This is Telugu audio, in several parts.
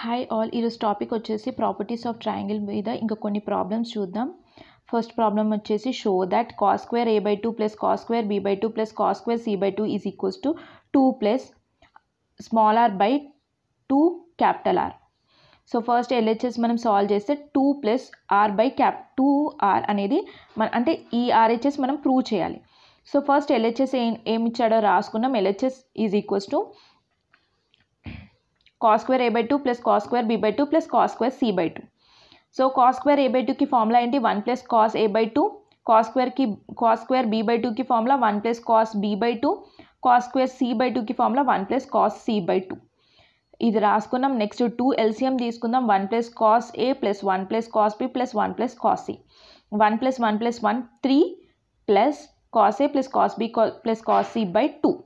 హాయ్ ఆల్ ఈరోజు టాపిక్ వచ్చేసి ప్రాపర్టీస్ ఆఫ్ ట్రయాంగిల్ మీద ఇంకా కొన్ని ప్రాబ్లమ్స్ చూద్దాం ఫస్ట్ ప్రాబ్లమ్ వచ్చేసి show that cos square A by two plus cos square B by two plus cos square C by two is equals to two plus small are by two capital R so first LHS మనం సాల్వ్ చేస్తే two plus r by cap two R అనేది మన అంటే ఈ ఆర్హెచ్ఎస్ మనం ప్రూవ్ చేయాలి సో ఫస్ట్ ఎల్హెచ్ఎస్ ఏం ఏమి ఇచ్చాడో రాసుకున్నాం LHS is equals to cos square A by two plus cos square B by two plus cos square C by two so cos square A by two की formula one plus cos A by two cos square की cos square B by two की formula one plus cos B by two cos square C by two की formula one plus cos C by two इधर रास्कना नैक्स्ट टू एलसीएम दूसम one plus cos A plus one plus cos B plus one plus cos C one plus one plus one three plus cos A plus cos B plus cos C by two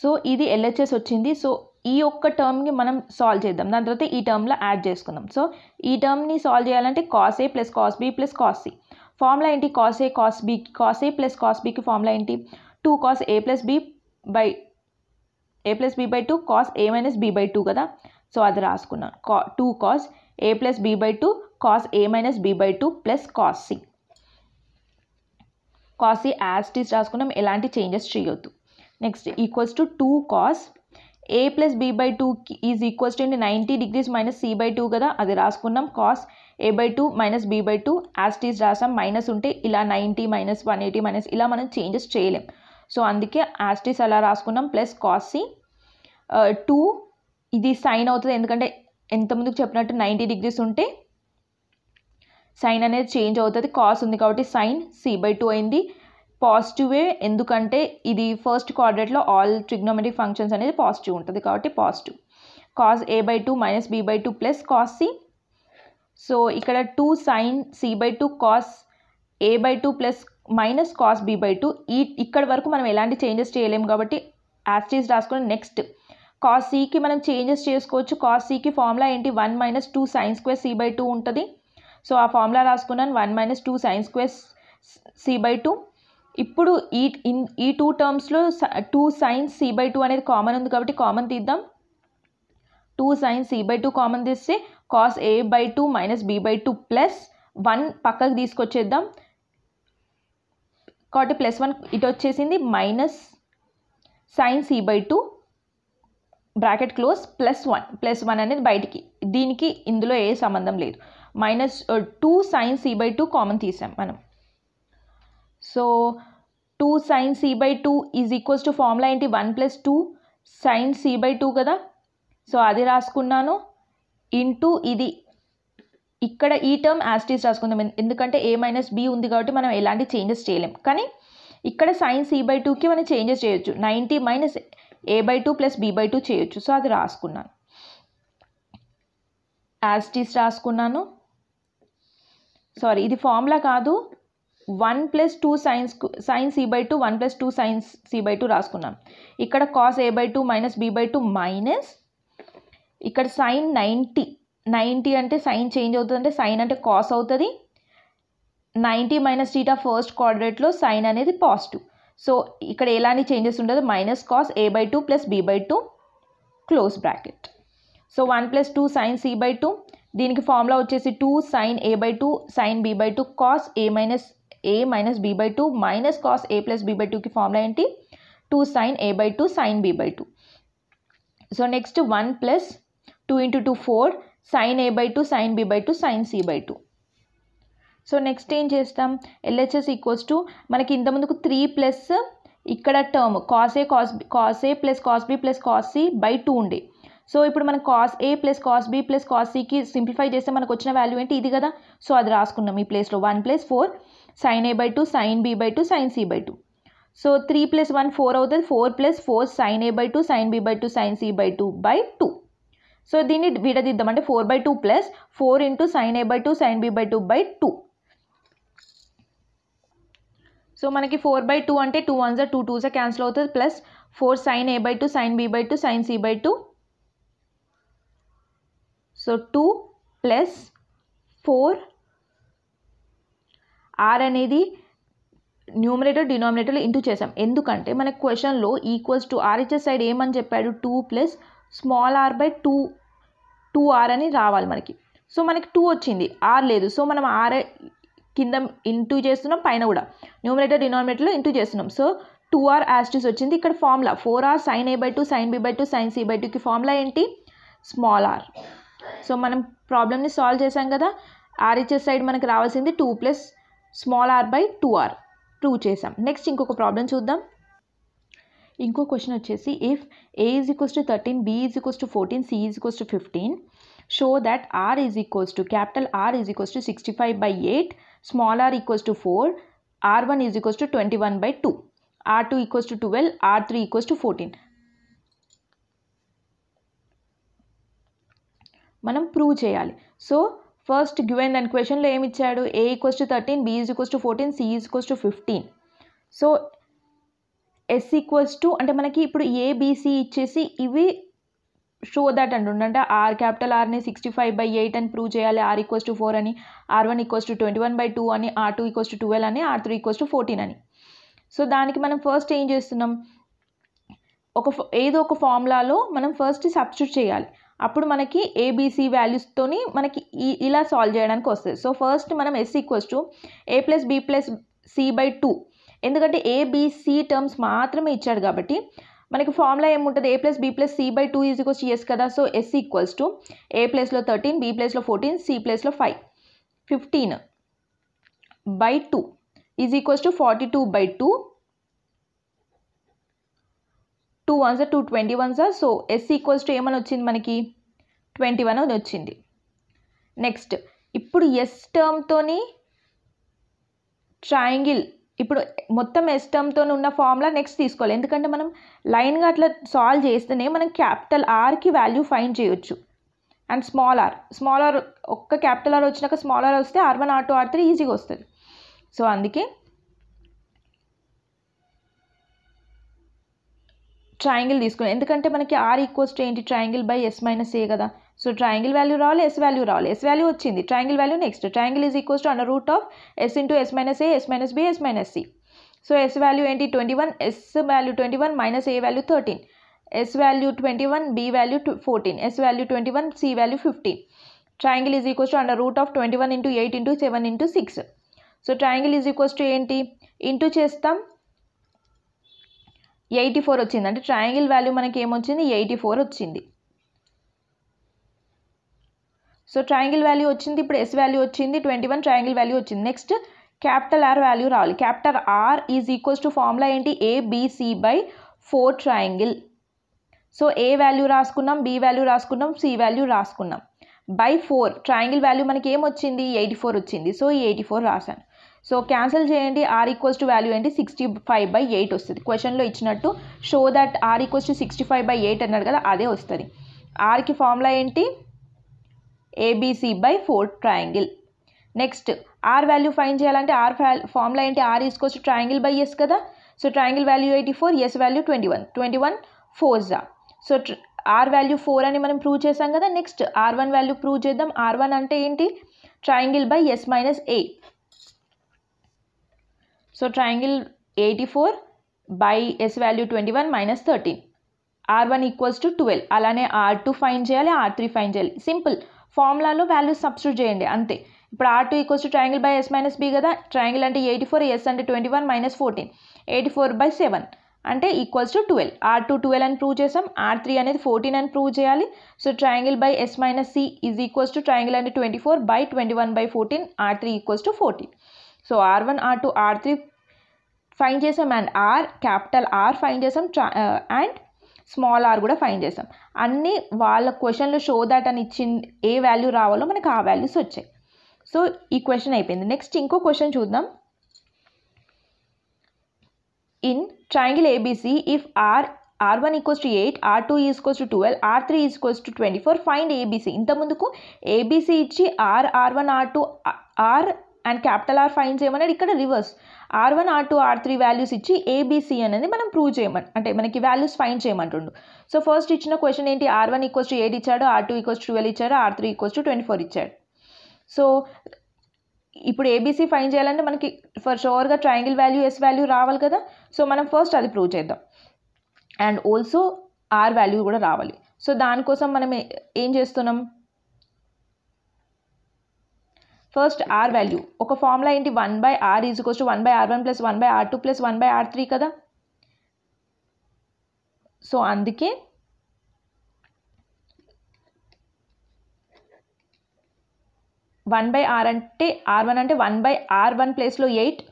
so ఇది ఎల్హెచ్ఎస్ వచ్చింది సో ఈ ఒక్క టర్మ్ని మనం సాల్వ్ చేద్దాం దాని తర్వాత ఈ టర్మ్లో యాడ్ చేసుకుందాం సో ఈ టర్మ్ని సాల్వ్ చేయాలంటే cos A plus cos B plus cos C formula ఏంటి cos A cos B cos A plus cos బికి ఫార్ములా ఏంటి two cos A plus B by A plus B by two cos A minus B by two కదా సో అది రాసుకున్నాను కా two cos A plus B by two cos A minus B by two plus cos C cos C as teas రాసుకున్నాం ఎలాంటి చేంజెస్ చేయొద్దు next equals to two cos A plus B by two is equals to ninety degrees minus C by two కదా అది రాసుకున్నాం cos A by two minus B by two as it is రాసాం మైనస్ ఉంటే ఇలా ninety minus one eighty minus ఇలా మనం చేంజెస్ చేయలేం సో అందుకే యాస్టీస్ అలా రాసుకున్నాం ప్లస్ కాస్ సి టూ ఇది సైన్ అవుతుంది ఎందుకంటే ఎంతమందికి చెప్పినట్టు నైంటీ డిగ్రీస్ ఉంటే సైన్ అనేది చేంజ్ అవుతుంది కాస్ ఉంది కాబట్టి సైన్ సి బై టూ అయింది పాజిటివే ఎందుకంటే ఇది ఫస్ట్ క్వాడ్రేట్లో ఆల్ ట్రిగ్నోమెటిక్ ఫంక్షన్స్ అనేది పాజిటివ్ ఉంటుంది కాబట్టి positive cos A by two minus B by two plus cos C so ఇక్కడ two sine C by two cos A by two plus minus cos B by two ఈ ఇక్కడ వరకు మనం ఎలాంటి చేంజెస్ చేయలేము కాబట్టి యాస్టీస్ రాసుకుని నెక్స్ట్ కాస్ సికి మనం చేంజెస్ చేసుకోవచ్చు కాస్ సికి ఫార్ములా ఏంటి one minus two sine square C by two ఉంటుంది సో ఆ ఫార్ములా రాసుకున్నాను one minus two sine square C by two ఇప్పుడు ఈ ఇన్ ఈ టూ టర్మ్స్లో two sines C by two అనేది కామన్ ఉంది కాబట్టి కామన్ తీద్దాం two sines C by two common తీస్తే cos A by two minus B by two plus one పక్కకు తీసుకొచ్చేద్దాం కాబట్టి ప్లస్ వన్ ఇటు వచ్చేసింది minus sines C by two bracket close plus one plus one అనేది బయటికి దీనికి ఇందులో ఏ సంబంధం లేదు minus two sines C by two common తీసాం మనం so two sine C by two is equals to formula ఏంటి one plus two sine C by two కదా సో అది రాసుకున్నాను ఇంటూ ఇది ఇక్కడ ఈ టర్మ్ యాస్టీస్ రాసుకుందాం ఎందుకంటే ఏ మైనస్ బి ఉంది కాబట్టి మనం ఎలాంటి చేంజెస్ చేయలేం కానీ ఇక్కడ సైన్ సి బై టూకి మనం చేంజెస్ చేయొచ్చు ninety minus A by two plus B by two చేయొచ్చు సో అది రాసుకున్నాను యాస్టీస్ రాసుకున్నాను సారీ ఇది ఫార్ములా కాదు one plus two sines sines ఈ e by two one plus two sines C by two రాసుకున్నాం ఇక్కడ cos A by two minus B by two minus ఇక్కడ సైన్ నైంటీ నైంటీ అంటే సైన్ చేంజ్ అవుతుంది అంటే సైన్ అంటే కాస్ అవుతుంది నైంటీ మైనస్ టీటా ఫస్ట్ క్వాడ్రేట్లో సైన్ అనేది పాజిటివ్ సో ఇక్కడ ఎలాంటి చేంజెస్ ఉండదు minus cos A by two plus B by two close bracket so one plus two sine C by two దీనికి ఫార్ములా వచ్చేసి two sine A by two sine B by two cos A minus A minus B by two minus cos A plus B by టూకి ఫార్ములా ఏంటి two sine A by two sine B by two so next one plus two into two four sine A by two sine B by two sine C by two so next ఏం చేస్తాం ఎల్హెచ్ఎస్ ఈక్వల్స్ టు మనకి ముందుకు త్రీ ప్లస్ ఇక్కడ term cos A cos cos A plus cos B plus cos C by two ఉండే సో ఇప్పుడు మనం cos A plus cos B plus cos సికి సింప్లిఫై చేస్తే మనకు వచ్చిన వాల్యూ ఏంటి ఇది కదా సో అది రాసుకున్నాం ఈ ప్లేస్లో one plus four sin a by 2 sin b by 2 sin c by 2 so 3 plus 1 4 అవుతుంది 4 plus 4 sin a by 2 sin b by 2 sin c by 2 by 2 so దీన్ని విడదీద్దాం అంటే four by two plus four into sine A by two sine B by two by two so మనకి ఫోర్ బై టూ అంటే టూ వన్ జా టూ టూ జా క్యాన్సిల్ అవుతుంది plus four sine A by two sine B by two sine C by two so two plus four R అనేది న్యూమినేటర్ డినామినేటర్ ఇంటూ చేసాం ఎందుకంటే మన క్వశ్చన్లో ఈక్వల్స్ టు ఆర్హెచ్ఎస్ సైడ్ ఏమని చెప్పాడు two plus small are by two two R అని రావాలి మనకి సో మనకి టూ వచ్చింది ఆర్ లేదు సో మనం ఆర్ కింద ఇంటూ చేస్తున్నాం పైన కూడా న్యూమినేటర్ డినామినేటర్లో ఇంటూ చేస్తున్నాం సో టూ ఆర్ యాస్టిస్ వచ్చింది ఇక్కడ formula four R sine A by two sine B by two sine C by టూకి ఫార్ములా ఏంటి స్మాల్ ఆర్ సో మనం ప్రాబ్లమ్ని సాల్వ్ చేసాం కదా ఆర్హెచ్ఎస్ సైడ్ మనకి రావాల్సింది two plus small are by two R prove చేసాం నెక్స్ట్ ఇంకొక ప్రాబ్లం చూద్దాం ఇంకో క్వశ్చన్ వచ్చేసి if A is equals to thirteen B is equals to fourteen C is equals to fifteen show that R is equals to capital R is equals to sixty five by eight small R equals to four R one is equals to twenty one by two R two equals to twelve R three equals to fourteen మనం ప్రూవ్ చేయాలి సో ఫస్ట్ గివెన్ అండ్ క్వశ్చన్లో ఏమి ఇచ్చాడు A equals to thirteen B is equals to fourteen C is equals to fifteen so S equals to అంటే మనకి ఇప్పుడు ఏబిసి ఇచ్చేసి ఇవి షో దట్ అంటుండ అంటే ఆర్ క్యాపిటల్ ఆర్ని సిక్స్టీ ఫైవ్ బై ఎయిట్ అని ప్రూవ్ చేయాలి ఆర్ ఈక్వల్స్ టు ఫోర్ అని R one equals to twenty one by two అని R two equals to twelve అని R three equals to fourteen అని సో దానికి మనం ఫస్ట్ ఏం చేస్తున్నాం ఒక ఏదో ఒక ఫార్ములాలో మనం ఫస్ట్ సబ్స్టిట్యూట్ చేయాలి అప్పుడు మనకి ఏబీసీ వాల్యూస్తోని మనకి ఇలా సాల్వ్ చేయడానికి వస్తుంది సో ఫస్ట్ మనం S equals to A plus B plus C by two ఎందుకంటే ఏబీసీ టర్మ్స్ మాత్రమే ఇచ్చాడు కాబట్టి మనకి ఫార్ములా ఏముంటుంది A plus B plus C by two is equals S కదా so S equals to A ప్లస్లో థర్టీన్ బి ప్లస్లో ఫోర్టీన్ సి ప్లస్లో five fifteen by two is equals to forty two by two two ones two twenty ones so S equals to ఏమని వచ్చింది మనకి ట్వంటీ వన్ అని వచ్చింది నెక్స్ట్ ఇప్పుడు ఎస్ టర్మ్తోని ట్రయాంగిల్ ఇప్పుడు మొత్తం ఎస్ టర్మ్తో ఉన్న ఫార్ములా నెక్స్ట్ తీసుకోవాలి ఎందుకంటే మనం లైన్గా అట్లా సాల్వ్ చేస్తేనే మనం క్యాపిటల్ ఆర్కి వాల్యూ ఫైండ్ చేయొచ్చు and small R small R ఒక్క క్యాపిటల్ ఆర్ వచ్చినాక స్మాల్ ఆర్ వస్తే R one R two R three ఈజీగా వస్తుంది సో అందుకే ట్రయాంగిల్ తీసుకున్నాం ఎందుకంటే మనకి ఆర్ ఈక్వల్స్ టు ఏంటి triangle by S minus A కదా సో ట్రయాంగిల్ వాల్యూ రావాలి ఎస్ వాల్యూ రావాలి ఎస్ వాల్యూ వచ్చింది triangle value next triangle is equals to under root of S into S minus A S minus B S minus C so S value ఏంటి twenty one S value twenty one minus A value thirteen S value twenty one B value fourteen S value twenty one C value fifteen triangle is equals to under root of twenty one into eight into seven into six so triangle is equals to ఏంటి ఇంటూ చేస్తాం ఎయిటీ ఫోర్ వచ్చింది అంటే ట్రయాంగిల్ వాల్యూ మనకి ఏమొచ్చింది ఎయిటీ ఫోర్ వచ్చింది సో ట్రయాంగిల్ వాల్యూ వచ్చింది ఇప్పుడు ఎస్ వాల్యూ వచ్చింది ట్వంటీ వన్ ట్రయాంగిల్ వాల్యూ వచ్చింది నెక్స్ట్ క్యాపిటల్ ఆర్ వాల్యూ రావాలి capital R is equals to formula ఏంటి ABC by four triangle so A value రాసుకున్నాం బి వాల్యూ రాసుకున్నాం సి వాల్యూ రాసుకున్నాం బై ఫోర్ ట్రయాంగిల్ వాల్యూ మనకి ఏం వచ్చింది ఎయిటీ ఫోర్ వచ్చింది సో ఈ ఎయిటీ ఫోర్ రాశాను సో క్యాన్సిల్ చేయండి ఆర్ ఈక్వల్స్ టు వాల్యూ ఏంటి సిక్స్టీ ఫైవ్ బై ఎయిట్ వస్తుంది క్వశ్చన్లో ఇచ్చినట్టు show that are equals to sixty five by eight అన్నాడు కదా అదే వస్తుంది ఆర్కి ఫార్ములా ఏంటి ABC by four triangle next R value find చేయాలంటే ఆర్ ఫార్ములా ఏంటి R is equals triangle by S కదా so triangle value eighty four S value twenty one twenty one ఫోర్జా సో ఆర్ వాల్యూ ఫోర్ అని మనం ప్రూవ్ చేసాం కదా next R one value prove చేద్దాం ఆర్ వన్ అంటే ఏంటి triangle by S minus A so eighty four by S value twenty one minus thirteen R one equals to twelve అలానే ఆర్ టూ ఫైన్ చేయాలి ఆర్ త్రీ ఫైన్ చేయాలి సింపుల్ ఫార్ములాలో వాల్యూస్ సబ్స్టిట్యూట్ చేయండి అంతే ఇప్పుడు R two equals to triangle by S minus B కదా ట్రయాంగిల్ అంటే ఎయిటీ ఫోర్ ఎస్ అంటే twenty one minus fourteen eighty four by seven అంటే equals to twelve R two twelve అని ప్రూవ్ చేసాం ఆర్ త్రీ అనేది ఫోర్టీన్ అని ప్రూవ్ చేయాలి so triangle by S minus C is equals to triangle అంటే twenty four by twenty one by fourteen R three equals to fourteen so R one R two R three find చేసాం and R capital R find చేసాం అండ్ స్మాల్ ఆర్ కూడా ఫైండ్ చేసాం అన్నీ వాళ్ళ క్వశ్చన్లు షో దాట్ అని ఇచ్చింది ఏ వాల్యూ రావాలో మనకు ఆ వాల్యూస్ వచ్చాయి సో ఈ క్వశ్చన్ అయిపోయింది నెక్స్ట్ ఇంకో క్వశ్చన్ చూద్దాం in triangle ABC if R R one equals to eight R two equals to twelve R three equals to twenty four find ABC ఇంతకుముందుకు ఏబీసీ ఇచ్చి R R one R two R and capital R finds ఏమన్నాడు ఇక్కడ reverse R one R two R three values ఇచ్చి ఏబీసీ అనేది మనం ప్రూవ్ చేయమని అంటే మనకి వాల్యూస్ ఫైన్ చేయమంటుండు సో ఫస్ట్ ఇచ్చిన క్వశ్చన్ ఏంటి R one equals to eight ఇచ్చాడు ఆర్ టూ ఈక్వల్స్ టు ఇచ్చాడు R three equals to twenty four ఇచ్చాడు సో ఇప్పుడు ఏబీసీ ఫైన్ చేయాలంటే మనకి ఫర్ షోర్గా ట్రయాంగిల్ వాల్యూ ఎస్ వాల్యూ రావాలి కదా సో మనం ఫస్ట్ అది ప్రూవ్ చేద్దాం అండ్ ఆల్సో ఆర్ వాల్యూ కూడా రావాలి సో దానికోసం మనం ఏం చేస్తున్నాం ఫస్ట్ ఆర్ వాల్యూ ఒక ఫార్ములా ఏంటి one by R is cost one by R one plus one by R two plus one by R three కదా సో అందుకే వన్ బై ఆర్ అంటే ఆర్ వన్ అంటే వన్ బై ఆర్ వన్ ప్లేస్లో ఎయిట్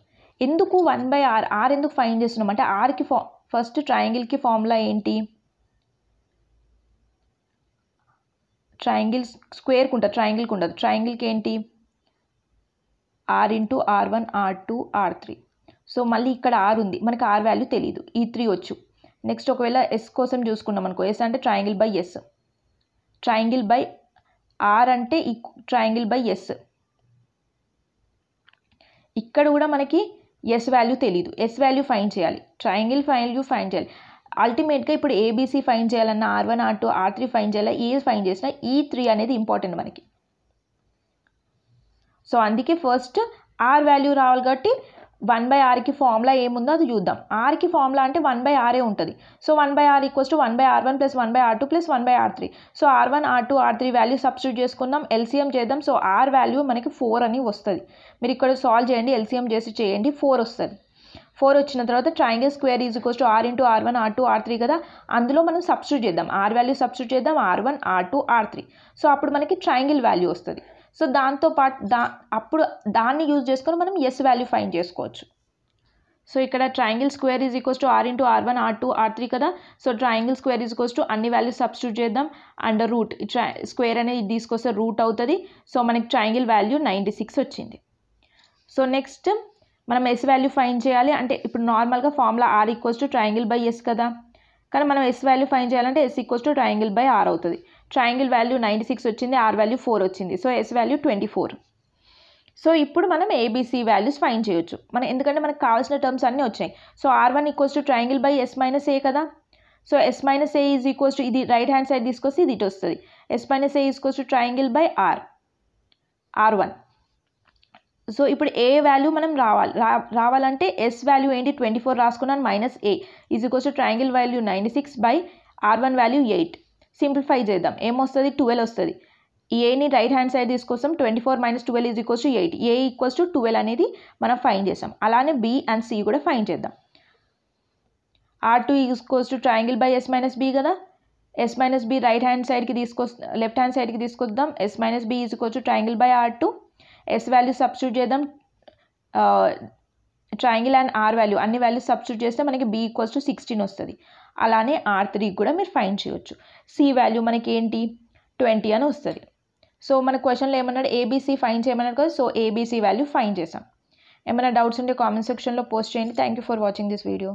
ఎందుకు వన్ బై ఆర్ ఆర్ ఎందుకు ఫైన్ చేస్తున్నాం అంటే ఆర్కి ఫా ఫస్ట్ ట్రయాంగిల్కి ఫార్ములా ఏంటి ట్రయాంగిల్ స్క్వేర్కి ఉంటుంది ట్రయాంగిల్కి ఉండదు ట్రయాంగిల్కి ఏంటి R into R one R two R three so మళ్ళీ ఇక్కడ ఆర్ ఉంది మనకి ఆర్ వాల్యూ తెలియదు ఈ త్రీ వచ్చు నెక్స్ట్ ఒకవేళ ఎస్ కోసం చూసుకున్నాం అనుకో ఎస్ అంటే triangle by S triangle by R అంటే ఈ ట్రయాంగిల్ బై ఎస్ ఇక్కడ కూడా మనకి ఎస్ వాల్యూ తెలియదు ఎస్ వాల్యూ ఫైన్ చేయాలి ట్రయాంగిల్ వాల్యూ ఫైన్ చేయాలి అల్టిమేట్గా ఇప్పుడు ఏబీసీ ఫైన్ చేయాలన్నా R one R two R three find చేయాలి ఏ ఫైన్ చేసినా ఈ త్రీ అనేది ఇంపార్టెంట్ మనకి సో అందుకే ఫస్ట్ ఆర్ వాల్యూ రావాలి కాబట్టి వన్ బై ఆర్కి ఫార్ములా ఏముందో అది చూద్దాం ఆర్కి ఫార్ములా అంటే వన్ బై ఆరే ఉంటుంది so one by R equals to one by R one plus one by R two plus one by R three so R one R two R three value substitute చేసుకుందాం ఎల్సీఎం చేద్దాం సో ఆర్ వాల్యూ మనకి ఫోర్ అని వస్తుంది మీరు ఇక్కడ సాల్వ్ చేయండి ఎల్సీఎం చేసి చేయండి ఫోర్ వస్తుంది ఫోర్ వచ్చిన తర్వాత triangle square is equals to R into R one R two R three కదా అందులో మనం సబ్స్టిట్యూట్ చేద్దాం ఆర్ వాల్యూ సబ్స్టిట్యూట్ చేద్దాం R one R two R three so అప్పుడు మనకి ట్రయాంగిల్ వాల్యూ వస్తుంది సో దాంతో పాటు దా అప్పుడు దాన్ని యూజ్ చేసుకొని మనం ఎస్ వాల్యూ ఫైన్ చేసుకోవచ్చు సో ఇక్కడ triangle square is equals to R into R one R two R three కదా so triangle square is equals to అన్ని వాల్యూస్ సబ్స్టిట్యూట్ చేద్దాం అండ్ రూట్ ట్రా స్క్వేర్ అనేది తీసుకొస్తే రూట్ అవుతుంది సో మనకి ట్రయాంగిల్ వాల్యూ నైంటీ సిక్స్ వచ్చింది సో నెక్స్ట్ మనం ఎస్ వాల్యూ ఫైన్ చేయాలి అంటే ఇప్పుడు నార్మల్గా formula R equals to triangle by S కదా కానీ మనం ఎస్ వాల్యూ ఫైన్ చేయాలంటే S equals to triangle by R అవుతుంది ట్రయాంగిల్ వాల్యూ నైంటీ సిక్స్ వచ్చింది ఆర్ వాల్యూ ఫోర్ వచ్చింది so S value twenty four so ఇప్పుడు మనం ఏబీసీ వాల్యూస్ ఫైన్ చేయొచ్చు మనం ఎందుకంటే మనకు కావాల్సిన టర్మ్స్ అన్నీ వచ్చాయి so R one equals to triangle by S minus A కదా so S minus A is equals to ఇది రైట్ హ్యాండ్ సైడ్ తీసుకొస్తే ఇది ఇటు వస్తుంది S minus A equals to triangle by R R one so ఇప్పుడు ఏ వాల్యూ మనం రావాలి రా రావాలంటే ఎస్ వాల్యూ ఏంటి ట్వంటీ ఫోర్ రాసుకున్నాను minus A is equals to triangle value ninety six by R one value eight simplify చేద్దాం ఏమొస్తుంది ట్వెల్వ్ వస్తుంది ఏని రైట్ హ్యాండ్ సైడ్ తీసుకొస్తాం twenty four minus twelve is equals to eight A equals to twelve అనేది మనం ఫైన్ చేసాం అలానే బి అండ్ సి కూడా ఫైన్ చేద్దాం R two equals to triangle by S minus B కదా S minus B right hand సైడ్కి తీసుకొస్తా లెఫ్ట్ హ్యాండ్ సైడ్కి తీసుకొద్దాం S minus B is equals to triangle by R two S value substitute చేద్దాం ట్రయాంగిల్ అండ్ ఆర్ వాల్యూ అన్ని వాల్యూస్ సబ్స్టిట్యూట్ చేస్తే మనకి బీ ఈక్వల్స్ టు సిక్స్టీన్ వస్తుంది అలానే ఆర్ త్రీ కూడా మీరు ఫైన్ చేయొచ్చు సి వాల్యూ మనకి ఏంటి ట్వంటీ అని వస్తుంది సో మన క్వశ్చన్లో ఏమన్నాడు ఏబీసీ ఫైన్ చేయమన్నాడు కదా సో ఏబీసీ వాల్యూ ఫైన్ చేసాం ఏమైనా డౌట్స్ ఉంటే కామెంట్ సెక్షన్లో పోస్ట్ చేయండి thank you for watching this video